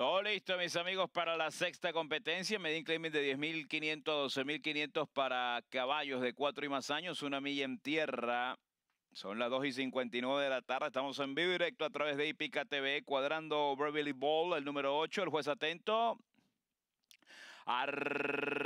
Todo listo, mis amigos, para la sexta competencia. Medin Claiming de 10.500 a 12.500 para caballos de 4 y más años, una milla en tierra. Son las 2 y 59 de la tarde. Estamos en vivo directo a través de IPICA TV, cuadrando Beverly Ball, el número 8, el juez atento. Arr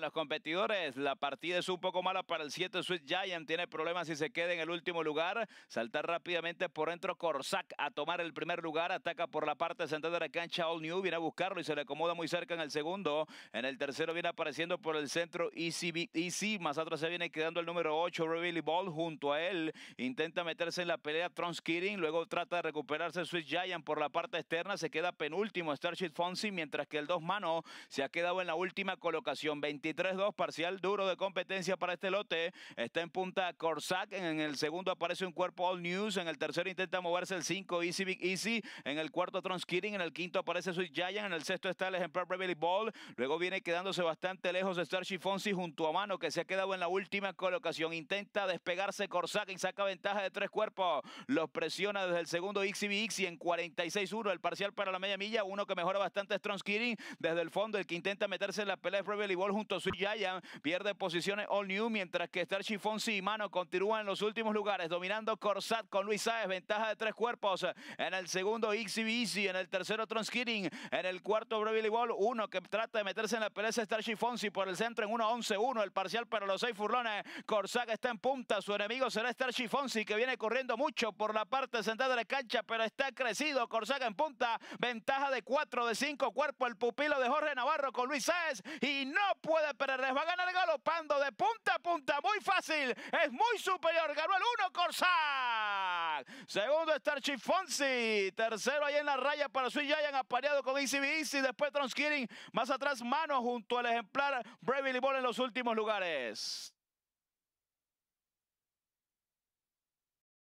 los competidores. La partida es un poco mala para el 7 Swiss Giant. Tiene problemas y se queda en el último lugar. Saltar rápidamente por dentro Corsac a tomar el primer lugar. Ataca por la parte central de la cancha All New. Viene a buscarlo y se le acomoda muy cerca en el segundo. En el tercero viene apareciendo por el centro Easy. Easy. Más atrás se viene quedando el número 8, Revealy Ball. Junto a él intenta meterse en la pelea Tronskirin. Luego trata de recuperarse Swiss Giant por la parte externa. Se queda penúltimo Starship Fonsi. Mientras que el dos mano se ha quedado en la última colocación. 23-2, parcial duro de competencia para este lote. Está en punta Corsac, en el segundo aparece un cuerpo All News, en el tercero intenta moverse el 5 Easy Big Easy, en el cuarto Transkidding, en el quinto aparece Sweet Giant, en el sexto está el ejemplar Beverly Ball, luego viene quedándose bastante lejos Starship Fonsi junto a Mano que se ha quedado en la última colocación, intenta despegarse Corsac y saca ventaja de tres cuerpos, los presiona desde el segundo Easy Big Easy en 46-1, el parcial para la media milla, uno que mejora bastante es Transkidding desde el fondo, el que intenta meterse en la pelea es Beverly Ball junto a su Yaya. Pierde posiciones All New, mientras que Star Fonsi y Mano continúan en los últimos lugares, dominando Corsat con Luis Saez, ventaja de tres cuerpos. En el segundo, Ixi En el tercero, Tronskidding. En el cuarto, Breville Ball, uno que trata de meterse en la pelea. Star Fonsi por el centro en 1-11-1. El parcial para los seis furlones. corsaga está en punta. Su enemigo será Star Fonsi, que viene corriendo mucho por la parte central de la cancha, pero está crecido. Corsaga en punta. Ventaja de cuatro, de cinco cuerpos, El pupilo de Jorge Navarro con Luis Saez. Y no Puede, pero les Va a ganar galopando de punta a punta. Muy fácil. Es muy superior. Ganó el 1 Corsac. Segundo está Chifonsi. Tercero ahí en la raya para Sweet Giant. Apareado con Easy Easy. Después Transkiring. Más atrás Mano junto al ejemplar Bravely Ball en los últimos lugares.